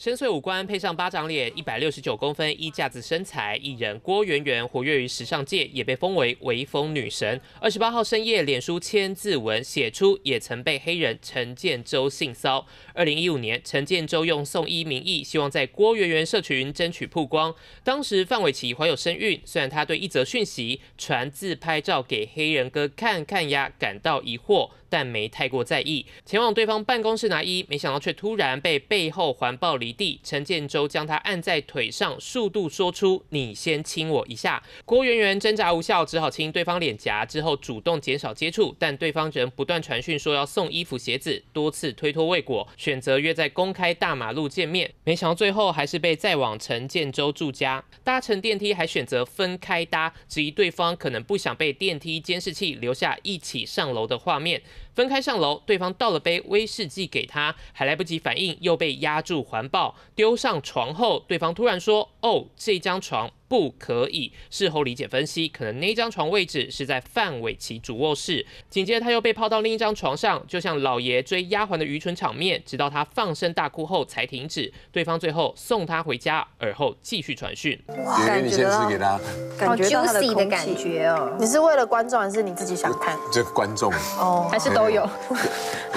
深邃五官配上巴掌脸，一百六十九公分衣架子身材，艺人郭圆圆活跃于时尚界，也被封为“微风女神”。二十八号深夜，脸书千字文写出也曾被黑人陈建州性骚二零一五年，陈建州用送医名义，希望在郭圆圆社群争取曝光。当时范玮琪怀有身孕，虽然她对一则讯息传自拍照给黑人哥看看呀感到疑惑，但没太过在意，前往对方办公室拿衣，没想到却突然被背后环抱离。地陈建州将他按在腿上，速度说出：“你先亲我一下。”郭圆圆挣扎无效，只好亲对方脸颊，之后主动减少接触，但对方仍不断传讯说要送衣服鞋子，多次推脱未果，选择约在公开大马路见面。没想到最后还是被再往陈建州住家搭乘电梯，还选择分开搭，质疑对方可能不想被电梯监视器留下一起上楼的画面。分开上楼，对方倒了杯威士忌给他，还来不及反应，又被压住环抱，丢上床后，对方突然说：“哦，这张床。”不可以事后理解分析，可能那张床位置是在范玮琪主卧室，紧接着他又被抛到另一张床上，就像老爷追丫鬟的愚蠢场面，直到他放声大哭后才停止。对方最后送他回家，而后继续传讯。感觉你先吃给他，好 juicy 的感觉哦。你是为了观众还是你自己想看？这观众哦，还是都有。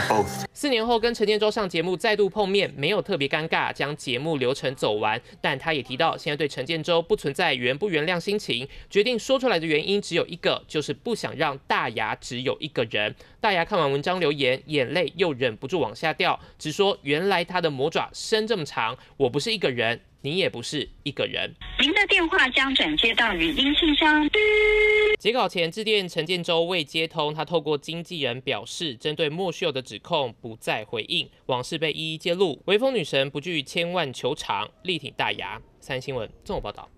哦，四 年后跟陈建州上节目再度碰面，没有特别尴尬，将节目流程走完。但他也提到，现在对陈建州不存在。在原不原谅心情，决定说出来的原因只有一个，就是不想让大牙只有一个人。大牙看完文章留言，眼泪又忍不住往下掉，只说原来他的魔爪伸这么长，我不是一个人，你也不是一个人。您的电话将转接到语音信箱。截稿前致电陈建州未接通，他透过经纪人表示，针对莫秀的指控不再回应。往事被一一揭露，威风女神不惧千万球场，力挺大牙。三新闻，综合报道。